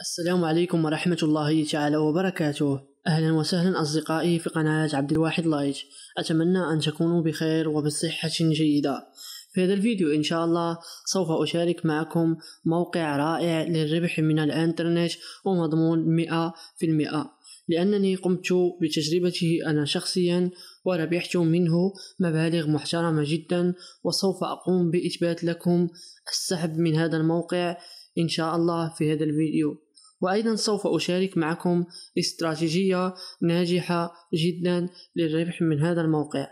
السلام عليكم ورحمة الله تعالى وبركاته أهلا وسهلا أصدقائي في قناة عبد الواحد لايت أتمنى أن تكونوا بخير وبصحة جيدة في هذا الفيديو إن شاء الله سوف أشارك معكم موقع رائع للربح من الإنترنت ومضمون 100% لأنني قمت بتجربته أنا شخصيا وربحت منه مبالغ محترمة جدا وسوف أقوم بإثبات لكم السحب من هذا الموقع إن شاء الله في هذا الفيديو وأيضا سوف أشارك معكم استراتيجية ناجحة جدا للربح من هذا الموقع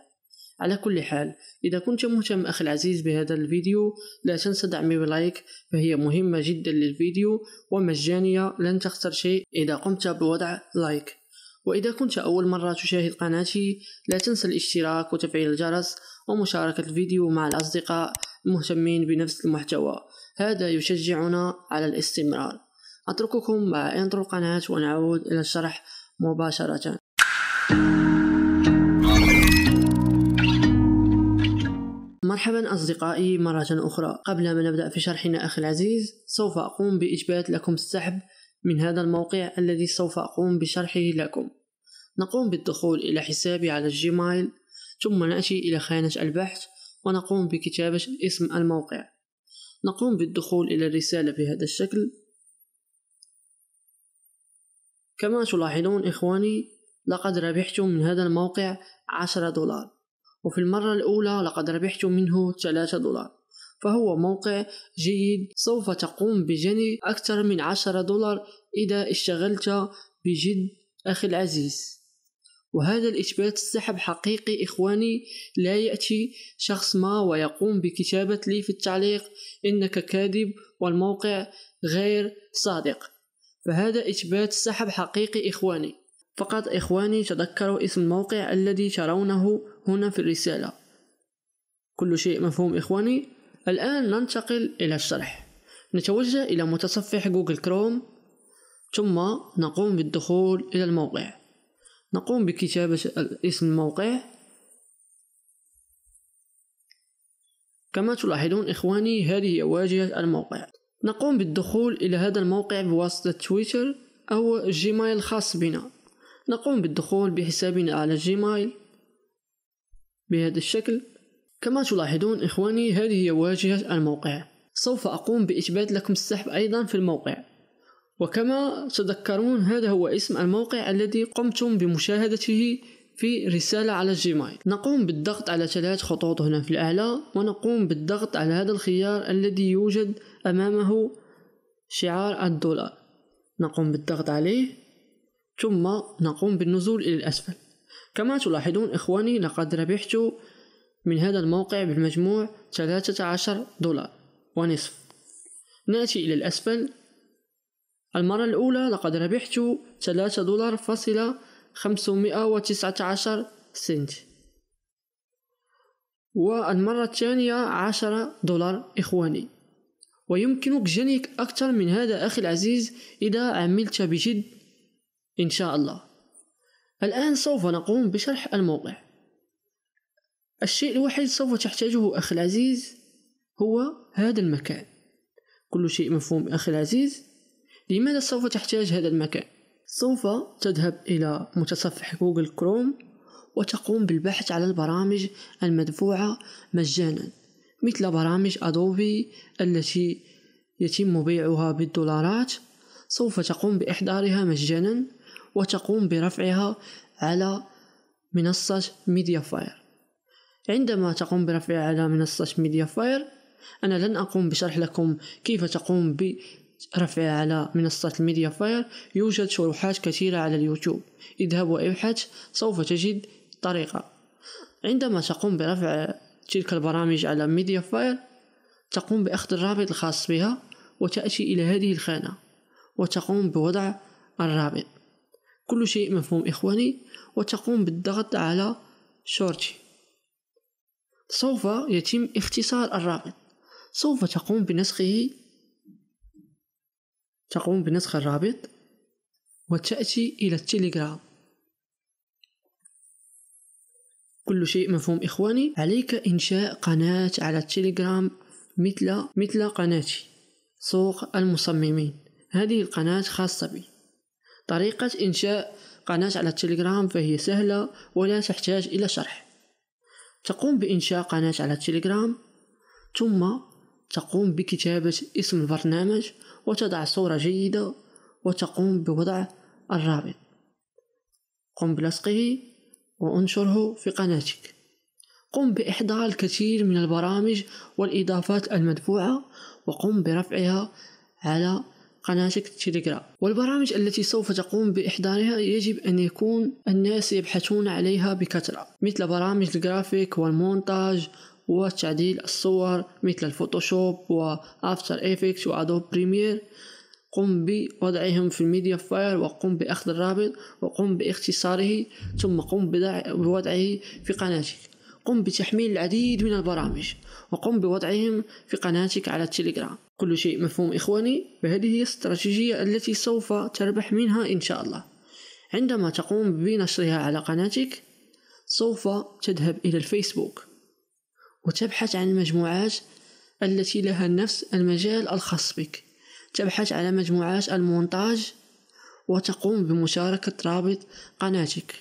على كل حال إذا كنت مهتم أخي العزيز بهذا الفيديو لا تنسى دعمي بلايك فهي مهمة جدا للفيديو ومجانية لن تخسر شيء إذا قمت بوضع لايك وإذا كنت أول مرة تشاهد قناتي لا تنسى الاشتراك وتفعيل الجرس ومشاركة الفيديو مع الأصدقاء المهتمين بنفس المحتوى هذا يشجعنا على الاستمرار أترككم مع إنترو القناة ونعود إلى الشرح مباشرة مرحبا أصدقائي مرة أخرى قبل ما نبدأ في شرحنا أخي العزيز سوف أقوم بإثبات لكم السحب من هذا الموقع الذي سوف أقوم بشرحه لكم نقوم بالدخول إلى حسابي على الجيميل ثم نأتي إلى خانة البحث ونقوم بكتابة اسم الموقع نقوم بالدخول إلى الرسالة بهذا الشكل كما تلاحظون إخواني لقد ربحت من هذا الموقع عشرة دولار وفي المرة الأولى لقد ربحت منه ثلاثة دولار فهو موقع جيد سوف تقوم بجني أكثر من عشرة دولار إذا اشتغلت بجد أخي العزيز وهذا الإثبات السحب حقيقي إخواني لا يأتي شخص ما ويقوم بكتابة لي في التعليق إنك كاذب والموقع غير صادق فهذا إثبات سحب حقيقي إخواني فقط إخواني تذكروا اسم الموقع الذي ترونه هنا في الرسالة كل شيء مفهوم إخواني الآن ننتقل إلى الشرح نتوجه إلى متصفح جوجل كروم ثم نقوم بالدخول إلى الموقع نقوم بكتابة اسم الموقع كما تلاحظون إخواني هذه هي واجهة الموقع نقوم بالدخول إلى هذا الموقع بواسطة تويتر أو جيمايل الخاص بنا نقوم بالدخول بحسابنا على جيمايل بهذا الشكل كما تلاحظون إخواني هذه هي واجهة الموقع سوف أقوم بإثبات لكم السحب أيضا في الموقع وكما تذكرون هذا هو اسم الموقع الذي قمتم بمشاهدته في رسالة على جيمايل نقوم بالضغط على ثلاث خطوط هنا في الأعلى ونقوم بالضغط على هذا الخيار الذي يوجد أمامه شعار الدولار نقوم بالضغط عليه ثم نقوم بالنزول إلى الأسفل كما تلاحظون إخواني لقد ربحت من هذا الموقع بالمجموع 13 دولار ونصف نأتي إلى الأسفل المرة الأولى لقد ربحت 3 دولار فاصلة 519 سنت والمرة الثانية 10 دولار إخواني ويمكنك جنيك أكثر من هذا أخي العزيز إذا عملت بجد إن شاء الله الآن سوف نقوم بشرح الموقع الشيء الوحيد سوف تحتاجه أخي العزيز هو هذا المكان كل شيء مفهوم أخي العزيز لماذا سوف تحتاج هذا المكان؟ سوف تذهب إلى متصفح جوجل كروم وتقوم بالبحث على البرامج المدفوعة مجانا مثل برامج أدوبي التي يتم بيعها بالدولارات سوف تقوم بإحضارها مجانا وتقوم برفعها على منصة ميديا فاير عندما تقوم برفعها على منصة ميديا فاير أنا لن أقوم بشرح لكم كيف تقوم برفعها على منصة الميديا فاير يوجد شروحات كثيرة على اليوتيوب اذهب وابحث سوف تجد طريقة عندما تقوم برفع تلك البرامج على ميديا فاير تقوم بأخذ الرابط الخاص بها وتأتي إلى هذه الخانة وتقوم بوضع الرابط كل شيء مفهوم إخواني وتقوم بالضغط على شورتي سوف يتم اختصار الرابط سوف تقوم بنسخه تقوم بنسخ الرابط وتأتي إلى التليجرام كل شيء مفهوم إخواني عليك إنشاء قناة على التليجرام مثل مثل قناتي سوق المصممين هذه القناة خاصة بي طريقة إنشاء قناة على التليجرام فهي سهلة ولا تحتاج إلى شرح تقوم بإنشاء قناة على التليجرام ثم تقوم بكتابة اسم البرنامج وتضع صورة جيدة وتقوم بوضع الرابط قم بلصقه وانشره في قناتك قم بإحضار الكثير من البرامج والإضافات المدفوعة وقم برفعها على قناتك تيليجرام والبرامج التي سوف تقوم بإحضارها يجب أن يكون الناس يبحثون عليها بكثرة مثل برامج الجرافيك والمونتاج وتعديل الصور مثل الفوتوشوب وآفتر إيفكت وأدوب بريمير قم بوضعهم في الميديا فاير وقم بأخذ الرابط وقم باختصاره ثم قم بوضعه في قناتك قم بتحميل العديد من البرامج وقم بوضعهم في قناتك على التليجرام كل شيء مفهوم إخواني فهذه هي الاستراتيجية التي سوف تربح منها إن شاء الله عندما تقوم بنشرها على قناتك سوف تذهب إلى الفيسبوك وتبحث عن المجموعات التي لها نفس المجال الخاص بك تبحث على مجموعات المونتاج وتقوم بمشاركة رابط قناتك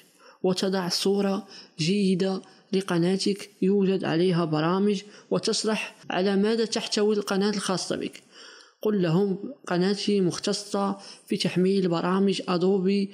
وتضع صورة جيدة لقناتك يوجد عليها برامج وتشرح على ماذا تحتوي القناة الخاصة بك قل لهم قناتي مختصة في تحميل برامج أدوبي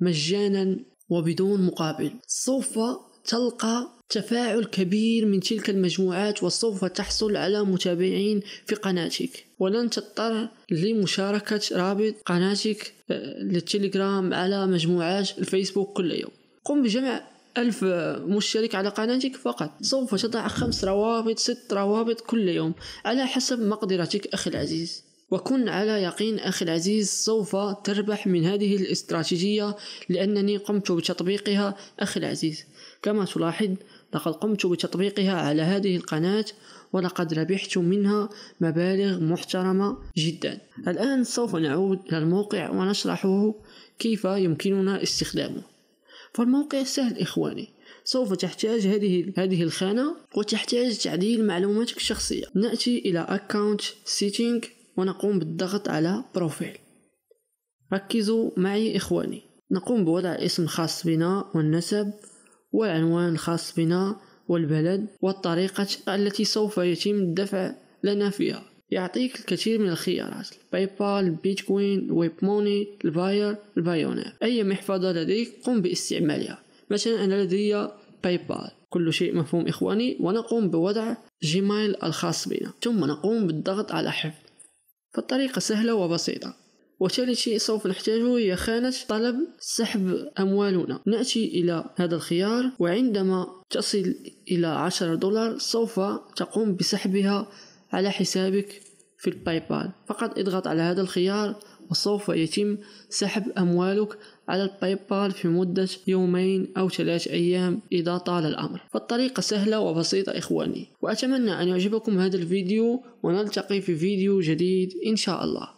مجانا وبدون مقابل سوف تلقى تفاعل كبير من تلك المجموعات وسوف تحصل على متابعين في قناتك ولن تضطر لمشاركة رابط قناتك آه، للتليجرام على مجموعات الفيسبوك كل يوم قم بجمع ألف مشترك على قناتك فقط سوف تضع خمس روابط ست روابط كل يوم على حسب مقدرتك أخي العزيز وكن على يقين أخي العزيز سوف تربح من هذه الاستراتيجية لأنني قمت بتطبيقها أخي العزيز كما تلاحظ لقد قمت بتطبيقها على هذه القناة ولقد ربحت منها مبالغ محترمة جدا الآن سوف نعود للموقع ونشرحه كيف يمكننا استخدامه فالموقع سهل إخواني سوف تحتاج هذه هذه الخانة وتحتاج تعديل معلوماتك الشخصية نأتي إلى Account Setting ونقوم بالضغط على بروفيل ركزوا معي إخواني نقوم بوضع اسم خاص بنا والنسب والعنوان الخاص بنا والبلد والطريقة التي سوف يتم الدفع لنا فيها يعطيك الكثير من الخيارات باي بال بيتكوين ويب موني الباير البايونير أي محفظة لديك قم باستعمالها مثلا أنا لدي باي بال كل شيء مفهوم إخواني ونقوم بوضع جيميل الخاص بنا ثم نقوم بالضغط على حفظ فالطريقة سهلة وبسيطة وثالث شيء سوف نحتاجه هي خانة طلب سحب أموالنا نأتي إلى هذا الخيار وعندما تصل إلى 10 دولار سوف تقوم بسحبها على حسابك في الباي بال فقط اضغط على هذا الخيار وسوف يتم سحب أموالك على الباي بال في مدة يومين أو ثلاث أيام إذا طال الأمر فالطريقة سهلة وبسيطة إخواني وأتمنى أن يعجبكم هذا الفيديو ونلتقي في فيديو جديد إن شاء الله